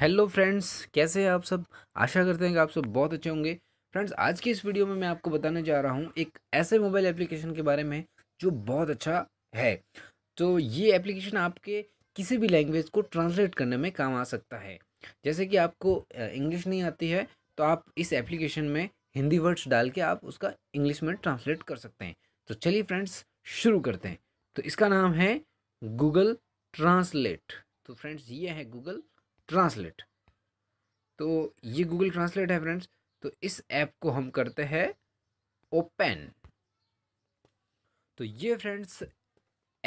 hello friends कैसे हैं आप सब आशा करते हैं कि आप सब बहुत अच्छे होंगे फ्रेंड्स आज की इस वीडियो में मैं आपको बताने जा रहा हूं एक ऐसे मोबाइल एप्लीकेशन के बारे में जो बहुत अच्छा है तो ये एप्लीकेशन आपके किसी भी लैंग्वेज को ट्रांसलेट करने में काम आ सकता है जैसे कि आपको इंग्लिश नहीं आती है तो आप इस एप्लीकेशन में हिंदी वर्ड्स डाल के आप उसका इंग्लिश में ट्रांसलेट कर सकते हैं तो चलिए फ्रेंड्स शुरू करते हैं तो इसका नाम है गूगल ट्रांसलेट तो फ्रेंड्स ये है गूगल ट्रांसलेट तो ये गूगल ट्रांसलेट है फ्रेंड्स तो इस ऐप को हम करते हैं ओपन तो ये फ्रेंड्स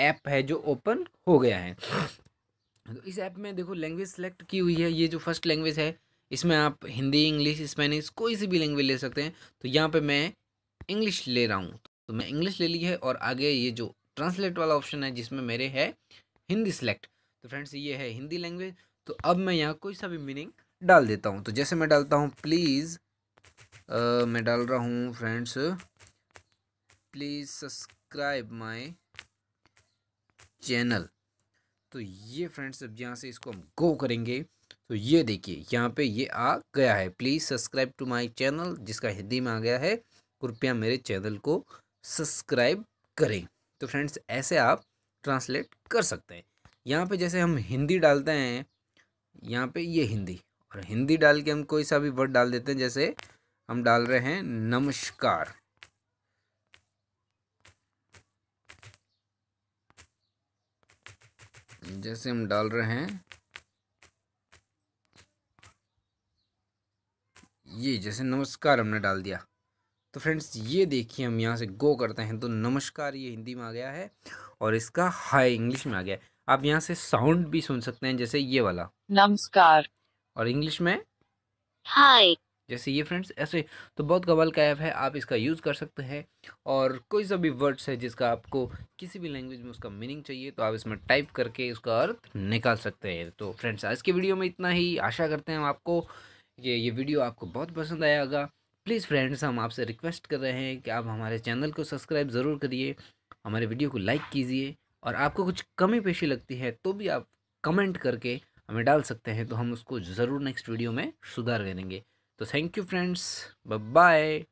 ऐप है जो ओपन हो गया है तो इस ऐप में देखो लैंग्वेज सेलेक्ट की हुई है ये जो फर्स्ट लैंग्वेज है इसमें आप हिंदी इंग्लिश स्पेनिश कोई सी भी लैंग्वेज ले सकते हैं तो यहाँ पे मैं इंग्लिश ले रहा हूँ तो मैं इंग्लिश ले ली है और आगे ये जो ट्रांसलेट वाला ऑप्शन है जिसमें मेरे है हिंदी सेलेक्ट तो फ्रेंड्स ये है हिंदी लैंग्वेज तो अब मैं यहाँ कोई सा भी मीनिंग डाल देता हूँ तो जैसे मैं डालता हूँ प्लीज़ मैं डाल रहा हूँ friends please subscribe my channel तो ये फ्रेंड्स अब यहाँ से इसको हम गो करेंगे तो ये देखिए यहाँ पे ये आ गया है please subscribe to my channel जिसका हिंदी में आ गया है कृपया मेरे चैनल को सब्सक्राइब करें तो फ्रेंड्स ऐसे आप ट्रांसलेट कर सकते हैं यहाँ पे जैसे हम हिंदी डालते हैं यहाँ पे ये हिंदी और हिंदी डाल के हम कोई सा भी वर्ड डाल देते हैं जैसे हम डाल रहे हैं नमस्कार जैसे हम डाल रहे हैं ये जैसे नमस्कार हमने डाल दिया तो फ्रेंड्स ये देखिए हम यहाँ से गो करते हैं तो नमस्कार ये हिंदी में आ गया है और इसका हाय इंग्लिश में आ गया है आप यहाँ से साउंड भी सुन सकते हैं जैसे ये वाला नमस्कार और इंग्लिश में हाय जैसे ये फ्रेंड्स ऐसे तो बहुत कमाल का ऐप है आप इसका यूज़ कर सकते हैं और कोई सा भी वर्ड्स है जिसका आपको किसी भी लैंग्वेज में उसका मीनिंग चाहिए तो आप इसमें टाइप करके उसका अर्थ निकाल सकते हैं तो फ्रेंड्स आज के वीडियो में इतना ही आशा करते हैं हम आपको ये ये वीडियो आपको बहुत पसंद आया होगा प्लीज़ फ्रेंड्स हम आपसे रिक्वेस्ट कर रहे हैं कि आप हमारे चैनल को सब्सक्राइब ज़रूर करिए हमारे वीडियो को लाइक कीजिए और आपको कुछ कमी पेशी लगती है तो भी आप कमेंट करके हमें डाल सकते हैं तो हम उसको ज़रूर नेक्स्ट वीडियो में सुधार करेंगे तो थैंक यू फ्रेंड्स बाय